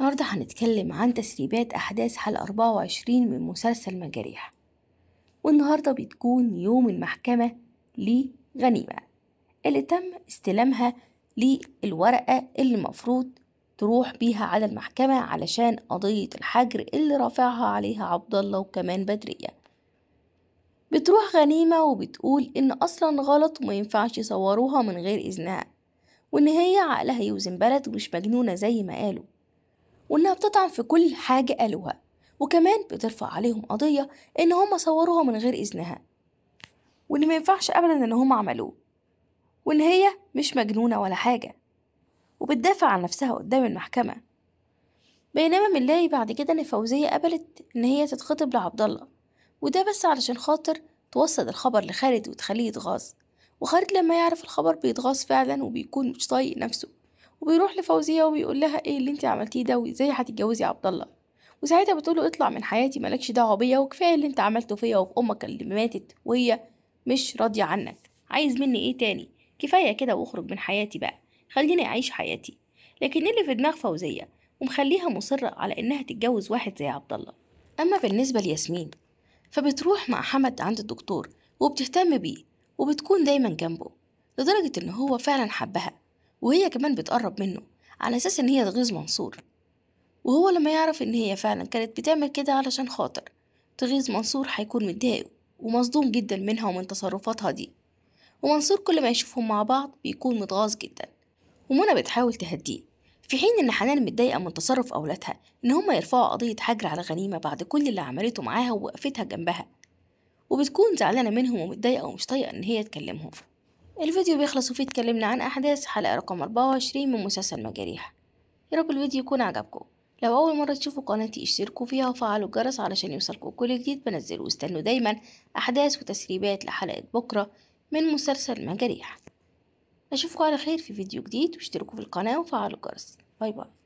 النهاردة هنتكلم عن تسريبات أحداث حلقة 24 من مسلسل مجاريح والنهاردة بتكون يوم المحكمة لغنيمة اللي تم استلامها للورقة اللي مفروض تروح بيها على المحكمة علشان قضية الحجر اللي رافعها عليها عبد الله وكمان بدرية بتروح غنيمة وبتقول إن أصلا غلط وما ينفعش يصوروها من غير إذنها وإن هي عقلها يوزن بلد ومش مجنونة زي ما قالوا وإنها بتطعن في كل حاجة قالوها وكمان بترفع عليهم قضية إن هما صوروها من غير إذنها وإن مينفعش أبدا إن هما عملوه وإن هي مش مجنونة ولا حاجة وبتدافع عن نفسها قدام المحكمة بينما بنلاقي بعد كده إن فوزية قبلت إن هي تتخطب لعبد الله وده بس علشان خاطر توصل الخبر لخالد وتخليه يتغاظ وخالد لما يعرف الخبر بيتغاظ فعلا وبيكون مش طايق نفسه وبيروح لفوزية وبيقول لها ايه اللي انت عملتيه ده وازاي هتتجوزي عبد الله وساعتها بتقوله اطلع من حياتي مالكش دعوة بيا وكفاية اللي انت عملته فيا وفي امك اللي ماتت وهي مش راضية عنك عايز مني ايه تاني كفاية كده واخرج من حياتي بقى خليني اعيش حياتي لكن اللي في دماغ فوزية ومخليها مصرة على انها تتجوز واحد زي عبد الله اما بالنسبة لياسمين فبتروح مع حمد عند الدكتور وبتهتم بيه وبتكون دايما جنبه لدرجة ان هو فعلا حبها وهي كمان بتقرب منه على أساس إن هي تغيظ منصور وهو لما يعرف إن هي فعلا كانت بتعمل كده علشان خاطر تغيظ منصور هيكون متضايق ومصدوم جدا منها ومن تصرفاتها دي ومنصور كل ما يشوفهم مع بعض بيكون متغاظ جدا ومنى بتحاول تهديه في حين إن حنان متضايقة من تصرف أولادها إن هما يرفعوا قضية حجر على غنيمة بعد كل اللي عملته معاها ووقفتها جنبها وبتكون زعلانة منهم ومتضايقة ومش طايقة إن هي تكلمهم الفيديو بيخلص وفيه اتكلمنا عن أحداث حلقة رقم 24 من مسلسل مجاريح يا رب الفيديو يكون عجبكم لو أول مرة تشوفوا قناتي اشتركوا فيها وفعلوا الجرس علشان يوصلكم كل جديد بنزله واستنوا دايما أحداث وتسريبات لحلقة بكرة من مسلسل مجاريح أشوفكم على خير في فيديو جديد واشتركوا في القناة وفعلوا الجرس باي باي